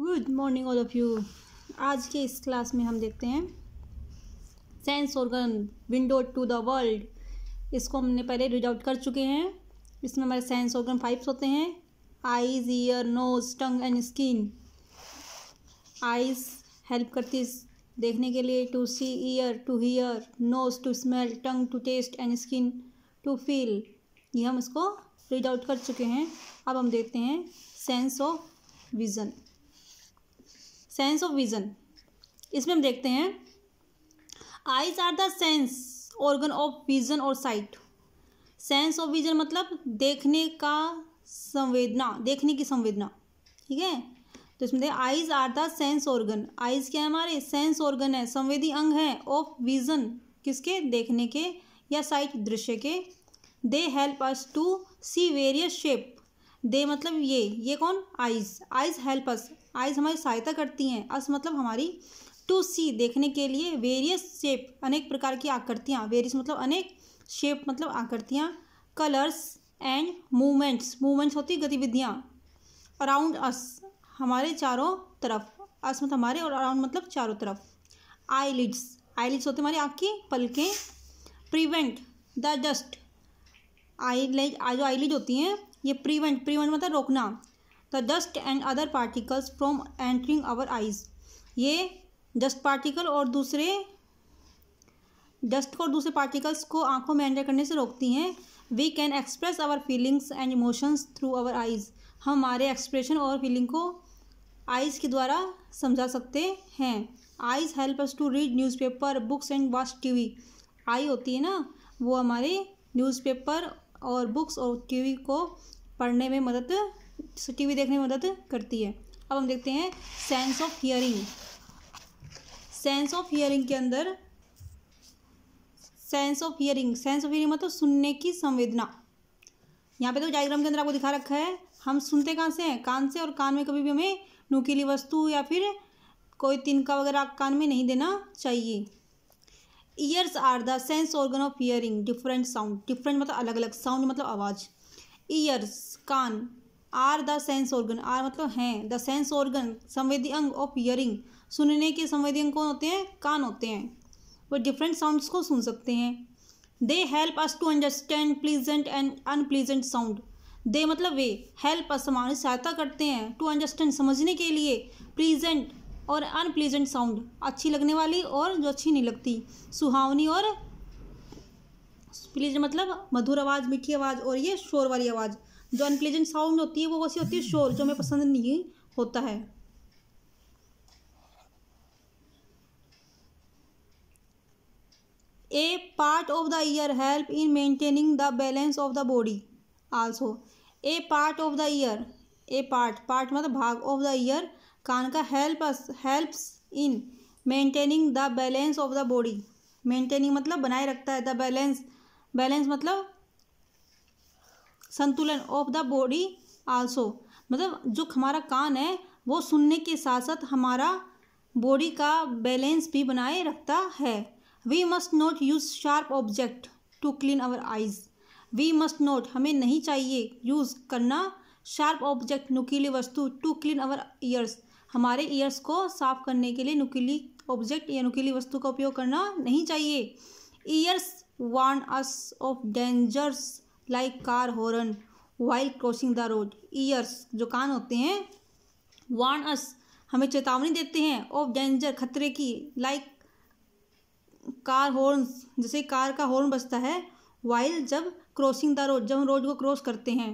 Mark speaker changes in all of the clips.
Speaker 1: good morning all of you आज के इस क्लास में हम देखते हैं sense organ window to the world इसको हमने पहले रीड आउट कर चुके हैं इसमें हमारे सेंस ऑर्गन फाइव्स होते हैं eyes ear nose tongue and skin eyes help करती है देखने के लिए to see ear to hear nose to smell tongue to taste and skin to feel ये हम इसको रीड आउट कर चुके हैं अब हम देखते हैं sense of vision sense of vision इसमें हम देखते हैं eyes are the sense organ of vision और साइट सेंस ऑफ विजन मतलब देखने का संवेदना देखने की संवेदना ठीक है तो इसमें देखिए eyes are the sense organ eyes क्या है हमारे सेंस ऑर्गन है संवेदी अंग है ऑफ विजन किसके देखने के या साइट दृश्य के they help us to see various shape they मतलब ये ये कौन eyes eyes help us eyes हमारी सहायता करती हैं अस मतलब हमारी टू सी देखने के लिए वेरियस शेप अनेक प्रकार की आकृतियाँ वेरियस मतलब अनेक शेप मतलब आकृतियाँ कलर्स एंड मूवमेंट्स मूवमेंट्स होती गतिविधियाँ अराउंड अस हमारे चारों तरफ अस मतलब हमारे और अराउंड मतलब चारों तरफ आई लिड्स आई लिड्स होते हमारी आँख की पलकें prevent the dust eye lids जो आई लिड होती हैं ये प्रिवेंट प्रिवेंट मतलब रोकना the dust and other particles from entering our eyes ये डस्ट पार्टिकल और दूसरे डस्ट को और दूसरे पार्टिकल्स को आंखों में एंटर करने से रोकती हैं we can express our feelings and emotions through our eyes हम हमारे एक्सप्रेशन और फीलिंग को आइज़ के द्वारा समझा सकते हैं eyes help us to read newspaper books and watch TV eye होती है ना वो हमारे न्यूज़पेपर और बुक्स और टीवी को पढ़ने में मदद टी वी देखने में मदद करती है अब हम देखते हैं sense of hearing sense of hearing के अंदर sense of hearing sense of hearing मतलब सुनने की संवेदना यहाँ पे तो डायग्राम के अंदर आपको दिखा रखा है हम सुनते कहाँ से हैं कान से और कान में कभी भी हमें नुकीली वस्तु या फिर कोई तिनका वगैरह कान में नहीं देना चाहिए ears are the sense organ of hearing different sound different मतलब अलग अलग साउंड मतलब आवाज़ ईयर्स कान are the sense organ are मतलब हैं द सेंस ऑर्गन संवेदी अंग ऑफ ईयरिंग सुनने के संवेदी अंग कौन होते हैं कान होते हैं वो डिफरेंट साउंड्स को सुन सकते हैं they help us to understand pleasant and unpleasant sound they मतलब वे हेल्प अस हमारी सहायता करते हैं टू अंडरस्टैंड समझने के लिए प्लीजेंट और अनप्लीजेंट साउंड अच्छी लगने वाली और जो अच्छी नहीं लगती सुहावनी और प्लीजेंट मतलब मधुर आवाज़ मीठी आवाज़ और ये शोर वाली आवाज़ जो अनप्लीजेंट साउंड होती है वो वैसी होती है शोर जो हमें पसंद नहीं होता है a part of the ear help in maintaining the balance of the body also a part of the ear a part part मतलब भाग ऑफ द ईयर कान का help helps in maintaining the balance of the body maintaining मतलब बनाए रखता है the balance balance मतलब संतुलन ऑफ द बॉडी आल्सो मतलब जो हमारा कान है वो सुनने के साथ साथ हमारा बॉडी का बैलेंस भी बनाए रखता है we must not use sharp object to clean our eyes we must not हमें नहीं चाहिए यूज़ करना शार्प ऑब्जेक्ट नुकीली वस्तु टू क्लीन आवर ईयर्स हमारे ईयर्स को साफ करने के लिए नुकीली ऑब्जेक्ट या नुकीली वस्तु का उपयोग करना नहीं चाहिए ears warn us of dangers like car horn while crossing the road ears जो कान होते हैं warn us हमें चेतावनी देते हैं ऑफ डेंजर खतरे की लाइक कार हॉर्न जैसे कार का हॉर्न बजता है वाइल जब क्रॉसिंग द रोड जब हम रोड को क्रॉस करते हैं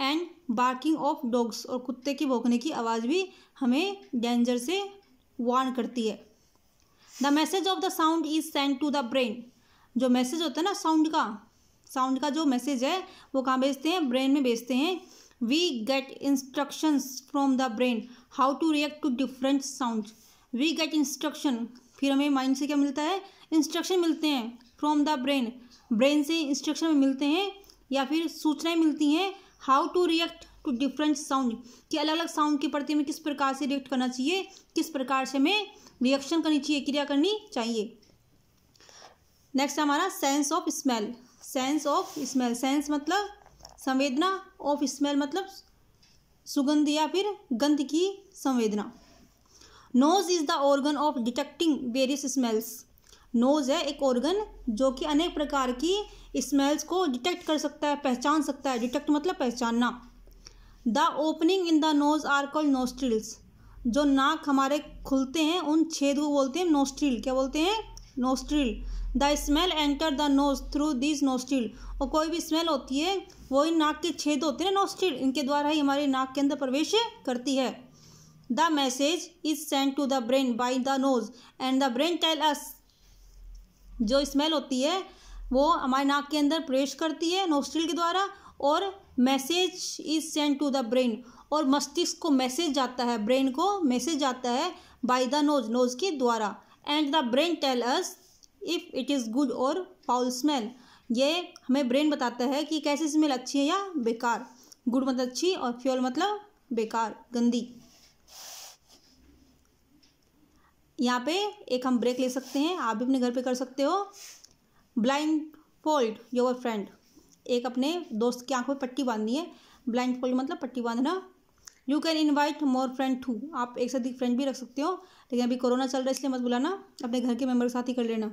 Speaker 1: एंड बार्किंग ऑफ डॉग्स और कुत्ते की भौंकने की आवाज़ भी हमें डेंजर से वार्न करती है the message of the sound is send to the brain जो मैसेज होता है ना साउंड का साउंड का जो मैसेज है वो कहाँ भेजते हैं ब्रेन में भेजते हैं we get instructions from the brain how to react to different sound we get instruction फिर हमें माइंड से क्या मिलता है इंस्ट्रक्शन मिलते हैं फ्रॉम द ब्रेन ब्रेन से इंस्ट्रक्शन मिलते हैं या फिर सूचनाएं मिलती हैं how to react to different sound कि अलग अलग साउंड के प्रति हमें किस प्रकार से रिएक्ट करना चाहिए किस प्रकार से हमें रिएक्शन करनी चाहिए क्रिया करनी चाहिए नेक्स्ट हमारा sense of smell sense of smell sense मतलब संवेदना ऑफ स्मेल मतलब सुगंध या फिर गंध की संवेदना nose is the organ of detecting various smells nose है एक ऑर्गन जो कि अनेक प्रकार की स्मेल्स को डिटेक्ट कर सकता है पहचान सकता है डिटेक्ट मतलब पहचानना the opening in the nose are called nostrils जो नाक हमारे खुलते हैं उन छेद को बोलते हैं नोस्ट्रिल क्या बोलते हैं nostril the smell enter the nose through this nostril और कोई भी स्मेल होती है वो इन नाक के छेद होते हैं नोस्ट्रिल इनके द्वारा ही हमारे नाक के अंदर प्रवेश करती है the message is send to the brain by the nose and the brain tell us जो स्मेल होती है वो हमारे नाक के अंदर प्रवेश करती है नोस्ट्रिल के द्वारा और message is send to the brain और मस्तिष्क को मैसेज जाता है ब्रेन को मैसेज जाता है बाय द नोज नोज के द्वारा and the brain tell us if it is good और फाउल स्मेल ये हमें ब्रेन बताता है कि कैसी स्मेल अच्छी है या बेकार गुड मतलब अच्छी और फ्योल मतलब बेकार गंदी यहाँ पे एक हम ब्रेक ले सकते हैं आप भी अपने घर पे कर सकते हो ब्लाइंड फोल्ड योर फ्रेंड एक अपने दोस्त की आंख पर पट्टी बांधनी है ब्लाइंड फोल्ड मतलब पट्टी बांधना you can invite more friend to आप एक से अधिक फ्रेंड भी रख सकते हो लेकिन अभी कोरोना चल रहा है इसलिए मत बुलाना अपने घर के मेम्बर के साथ ही कर लेना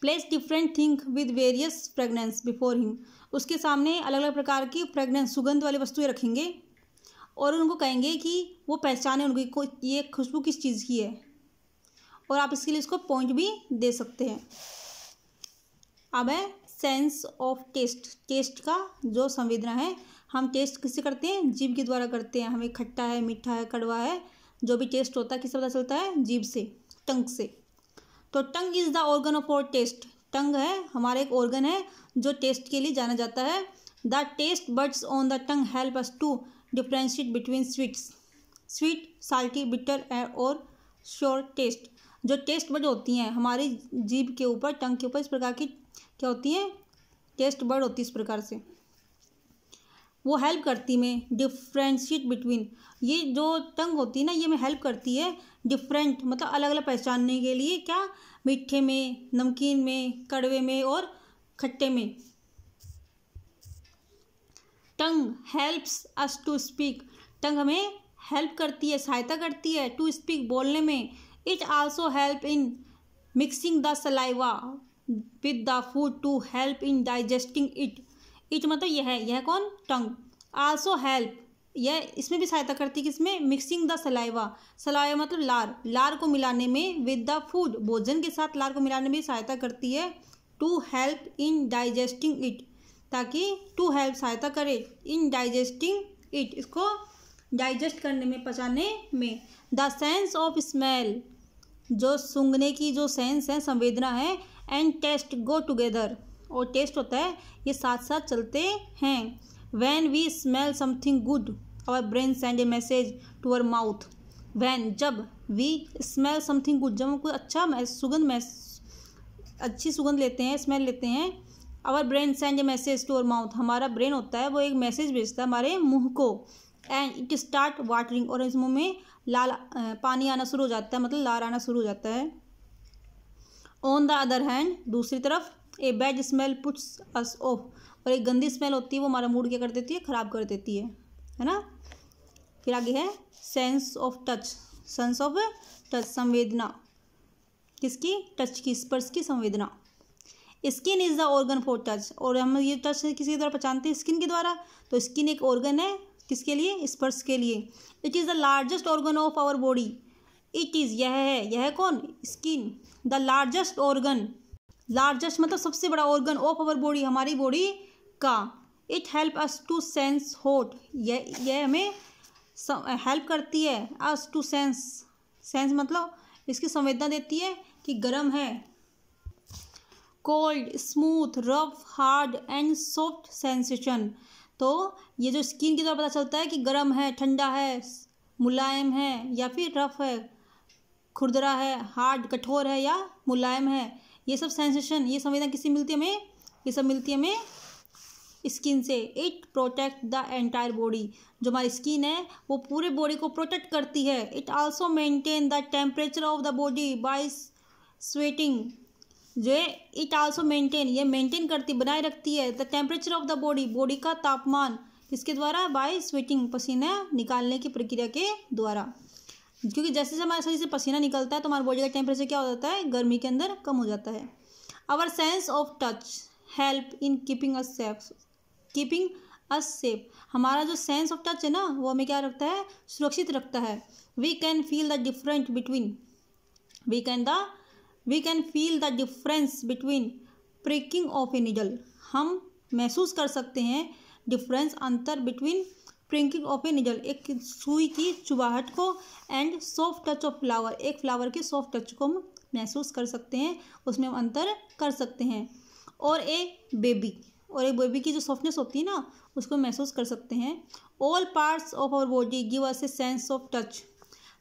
Speaker 1: place different thing with various fragrance before him उसके सामने अलग अलग प्रकार की फ्रेगनेंस सुगंध वाली वस्तुएं रखेंगे और उनको कहेंगे कि वो पहचाने उनकी को ये खुशबू किस चीज़ की है और आप इसके लिए इसको पॉइंट भी दे सकते हैं अब है सेंस ऑफ टेस्ट टेस्ट का जो संवेदना है हम टेस्ट किससे करते हैं जीभ के द्वारा करते हैं हमें खट्टा है मीठा है कड़वा है जो भी टेस्ट होता है किससे पता चलता है जीभ से टंग से तो tongue is the organ of और टेस्ट टंग है हमारा एक ऑर्गन है जो टेस्ट के लिए जाना जाता है the taste buds on the tongue help us to differentiate between sweets sweet salty bitter और श्योर टेस्ट जो टेस्ट बर्ड होती हैं हमारी जीभ के ऊपर टंग के ऊपर इस प्रकार की क्या होती हैं टेस्ट बर्ड होती है इस प्रकार से वो हेल्प करती में डिफ्रेंशिएट बिटवीन ये जो टंग होती है ना ये में हेल्प करती है डिफरेंट मतलब अलग अलग पहचानने के लिए क्या मीठे में नमकीन में कड़वे में और खट्टे में tongue helps us to speak tongue हमें हेल्प करती है सहायता करती है टू स्पीक बोलने में it also help in mixing the saliva with the food to help in digesting it it मतलब यह है यह कौन टंग आल्सो हेल्प यह इसमें भी सहायता करती है किसमें मिक्सिंग द सलाइवा सलाइवा मतलब लार लार को मिलाने में विद द फूड भोजन के साथ लार को मिलाने में सहायता करती है to help in digesting it ताकि टू हेल्प सहायता करे इन डाइजेस्टिंग इट इसको डाइजेस्ट करने में पचाने में द सेंस ऑफ स्मेल जो सूंघने की जो सेंस है संवेदना है एंड टेस्ट गो टुगेदर और टेस्ट होता है ये साथ साथ चलते हैं when we smell something good our brain send a message to our mouth when जब वी स्मेल समथिंग गुड जब हम कोई अच्छा सुगंध अच्छी सुगंध लेते हैं स्मेल लेते हैं our brain send a message to our mouth हमारा ब्रेन होता है वो एक मैसेज भेजता है हमारे मुँह को एंड इट स्टार्ट वाटरिंग और इस मुँह में लाल पानी आना शुरू हो जाता है मतलब लार आना शुरू हो जाता है ऑन द अदर हैंड दूसरी तरफ a bad smell puts us off और एक गंदी स्मेल होती है वो हमारा मूड क्या कर देती है ख़राब कर देती है है ना फिर आगे है sense of touch sense of touch संवेदना किसकी टच की स्पर्श की संवेदना skin is the organ for touch और हम ये टच किसी के द्वारा पहचानते हैं स्किन के द्वारा तो स्किन एक ऑर्गन है किसके लिए स्पर्श के लिए it is the largest organ of our body it is यह है यह कौन skin the largest organ largest मतलब सबसे बड़ा ऑर्गन ऑफ अवर बॉडी हमारी बॉडी का it help us to sense hot यह यह हमें हेल्प करती है अस टू सेंस सेंस मतलब इसकी संवेदना देती है कि गर्म है cold smooth rough hard and soft sensation तो ये जो स्किन के द्वारा पता चलता है कि गर्म है ठंडा है मुलायम है या फिर रफ है खुरदरा है हार्ड कठोर है या मुलायम है ये सब सेंसेशन ये संवेदना किसी मिलती है हमें ये सब मिलती है हमें स्किन से it protect the entire body जो हमारी स्किन है वो पूरे बॉडी को प्रोटेक्ट करती है it also maintain the temperature of the body by sweating जो है इट आल्सो मेंटेन ये मेंटेन करती बनाए रखती है the temperature of the body body का तापमान इसके द्वारा बाय स्वेटिंग पसीना निकालने की प्रक्रिया के द्वारा क्योंकि जैसे जैसे हमारे शरीर से पसीना निकलता है तो हमारे बॉडी का टेम्परेचर क्या हो जाता है गर्मी के अंदर कम हो जाता है our sense of touch help in keeping us safe keeping us safe हमारा जो सेंस ऑफ टच है ना वो हमें क्या रखता है सुरक्षित रखता है we can feel the different between we can the we can feel the difference between pricking of a needle हम महसूस कर सकते हैं डिफरेंस अंतर between pricking of a needle एक सुई की चुबाहट को and soft touch of flower एक फ्लावर के सॉफ्ट टच को हम महसूस कर सकते हैं उसमें हम अंतर कर सकते हैं और ए बेबी और एक बेबी की जो सॉफ्टनेस होती है ना उसको महसूस कर सकते हैं all parts of our body give us a sense of touch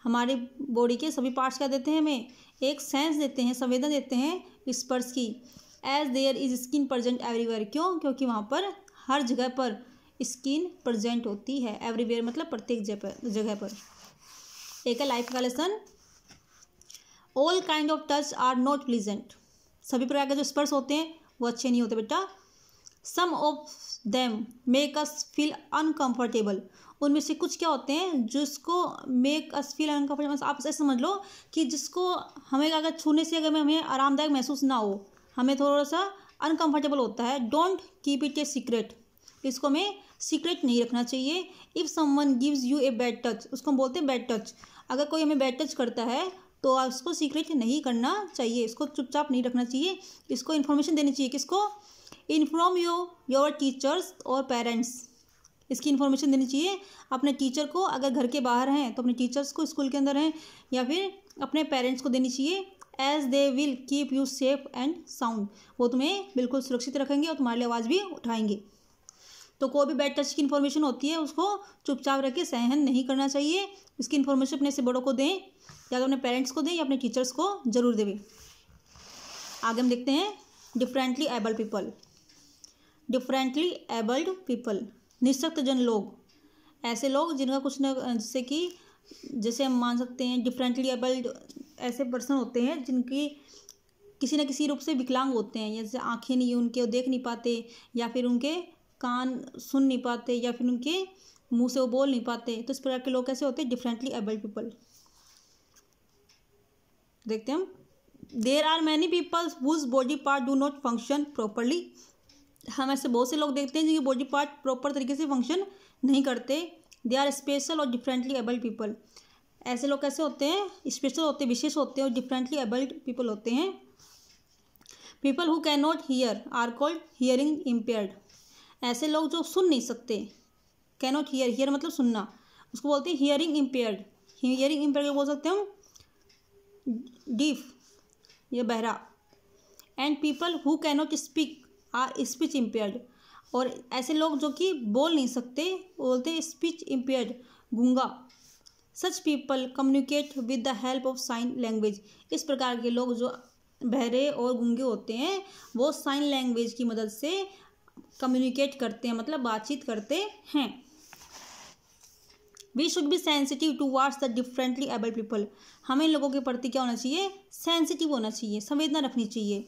Speaker 1: हमारे बॉडी के सभी पार्ट्स क्या देते हैं हमें एक सेंस देते हैं संवेदना देते हैं स्पर्श की as there is skin present everywhere क्यों क्योंकि वहाँ पर हर जगह पर स्किन प्रजेंट होती है एवरीवेयर मतलब प्रत्येक जगह पर एक है लाइफ का lesson all kind of touch are not pleasant सभी प्रकार के जो स्पर्श होते हैं वो अच्छे नहीं होते बेटा some of them make us feel uncomfortable उनमें से कुछ क्या होते हैं जिसको मेक अस फील अनकंफर्टेबल आप ऐसे समझ लो कि जिसको हमें अगर छूने से अगर हमें आरामदायक महसूस ना हो हमें थोड़ा सा अनकंफर्टेबल होता है don't keep it a secret इसको हमें सीक्रेट नहीं रखना चाहिए if someone gives you a bad touch उसको हम बोलते हैं बैड टच अगर कोई हमें बैड टच करता है तो उसको सीक्रेट नहीं करना चाहिए इसको चुपचाप नहीं रखना चाहिए इसको इन्फॉर्मेशन देनी चाहिए किसको इन्फॉर्म यू योर टीचर्स और पेरेंट्स इसकी इन्फॉर्मेशन देनी चाहिए अपने टीचर को अगर घर के बाहर हैं तो अपने टीचर्स को स्कूल के अंदर हैं या फिर अपने पेरेंट्स को देनी चाहिए as they will keep you safe and sound वो तुम्हें बिल्कुल सुरक्षित रखेंगे और तुम्हारे लिए आवाज़ भी उठाएंगे तो कोई भी बैड टच की इन्फॉर्मेशन होती है उसको चुपचाप रख के सहन नहीं करना चाहिए इसकी इन्फॉर्मेशन अपने से बड़ों को दें या तो अपने पेरेंट्स को दें या अपने टीचर्स को जरूर देवें आगे हम देखते हैं differently abled people differently abled people जन लोग ऐसे लोग जिनका कुछ न जैसे कि जैसे हम मान सकते हैं डिफरेंटली एबल्ड ऐसे पर्सन होते हैं जिनकी किसी न किसी रूप से विकलांग होते हैं जैसे आँखें नहीं उनके वो देख नहीं पाते या फिर उनके कान सुन नहीं पाते या फिर उनके मुंह से वो बोल नहीं पाते तो इस प्रकार के लोग कैसे होते हैं डिफरेंटली एबल्ड पीपल देखते हैं हम there are many peoples whose body part do not function properly हम ऐसे बहुत से लोग देखते हैं जिनके बॉडी पार्ट प्रॉपर तरीके से फंक्शन नहीं करते दे आर स्पेशल और डिफरेंटली एबल्ड पीपल ऐसे लोग कैसे होते हैं स्पेशल होते हैं विशेष होते हैं और डिफरेंटली एबल्ड पीपल होते हैं people who can not hear are called hearing impaired ऐसे लोग जो सुन नहीं सकते कैनॉट हीयर हीयर मतलब सुनना उसको बोलते हैं हियरिंग इम्पेयर्ड हियरिंग इम्पेयर क्या बोल सकते हैं हम डीफ ये बहरा and people who cannot speak are speech impaired और ऐसे लोग जो कि बोल नहीं सकते बोलते स्पीच इम्पेयर्ड गूंगा such people communicate with the help of sign language इस प्रकार के लोग जो बहरे और गूंगे होते हैं वो साइन लैंग्वेज की मदद से कम्युनिकेट करते हैं मतलब बातचीत करते हैं we should be sensitive to what's the differently abled people हमें लोगों के प्रति क्या होना चाहिए सेंसिटिव होना चाहिए संवेदना रखनी चाहिए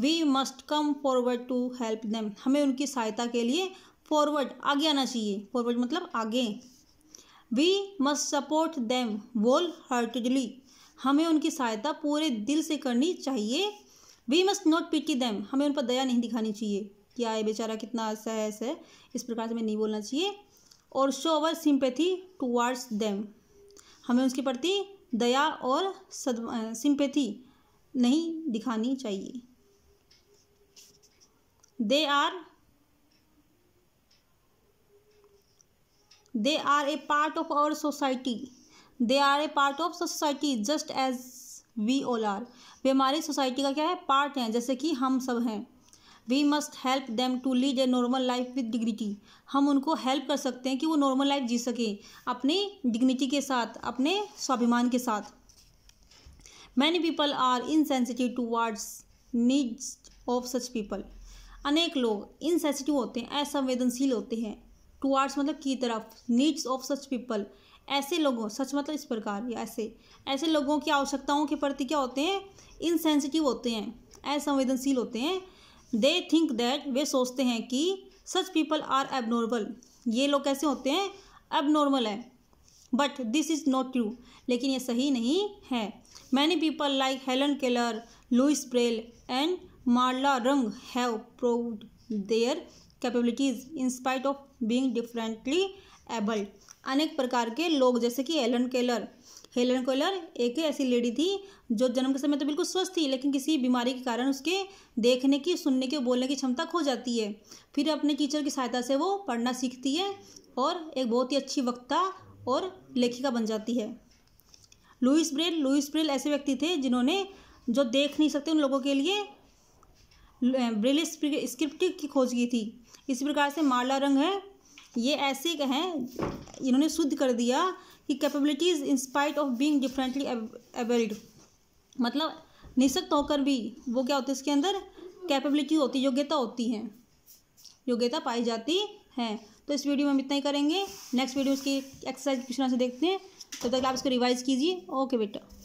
Speaker 1: we must come forward to help them हमें उनकी सहायता के लिए फॉरवर्ड आगे आना चाहिए फॉरवर्ड मतलब आगे we must support them wholeheartedly हमें उनकी सहायता पूरे दिल से करनी चाहिए we must not pity them हमें उन पर दया नहीं दिखानी चाहिए क्या है बेचारा कितना ऐसा है ऐसा है इस प्रकार से हमें नहीं बोलना चाहिए और show our sympathy towards them हमें उसके प्रति दया और सद सिंपैथी नहीं दिखानी चाहिए they are they are a part of our society they are a part of society just as we all are वे हमारी सोसाइटी का क्या है पार्ट हैं जैसे कि हम सब हैं we must help them to lead a normal life with dignity हम उनको हेल्प कर सकते हैं कि वो नॉर्मल लाइफ जी सकें अपनी डिग्निटी के साथ अपने स्वाभिमान के साथ many people are insensitive to words needs of such people अनेक लोग इनसेंसिटिव होते हैं असंवेदनशील होते हैं टू आर्ट्स मतलब की तरफ नीड्स ऑफ सच पीपल ऐसे लोगों सच मतलब इस प्रकार या ऐसे ऐसे लोगों की आवश्यकताओं के प्रति क्या होते हैं इनसेंसिटिव होते हैं असंवेदनशील होते हैं दे थिंक दैट वे सोचते हैं कि सच पीपल आर एबनॉर्मल ये लोग कैसे होते हैं एबनॉर्मल है but this is not true लेकिन ये सही नहीं है many people like Helen Keller Louis Braille and Marla Runyan have proved their capabilities in spite of being differently abled अनेक प्रकार के लोग जैसे कि एलन केलर हेलन कोलर एक ऐसी लेडी थी जो जन्म के समय तो बिल्कुल स्वस्थ थी लेकिन किसी बीमारी के कारण उसके देखने की सुनने की बोलने की क्षमता खो जाती है फिर अपने टीचर की सहायता से वो पढ़ना सीखती है और एक बहुत ही अच्छी वक्ता और लेखिका बन जाती है लुइस ब्रेल लुइस ब्रेल ऐसे व्यक्ति थे जिन्होंने जो देख नहीं सकते उन लोगों के लिए ब्रेल स्क्रिप्ट की खोज की थी इसी प्रकार से माला रंग है ये ऐसे हैं इन्होंने शुद्ध कर दिया की capabilities in spite of being differently abled मतलब निश्चित होकर भी वो क्या होते है इसके अंदर कैपेबिलिटी होती योग्यता होती है योग्यता पाई जाती है तो इस वीडियो में हम इतना ही करेंगे नेक्स्ट वीडियो इसकी एक्सरसाइज किस से देखते हैं तब तो तक आप इसको रिवाइज कीजिए ओके बेटा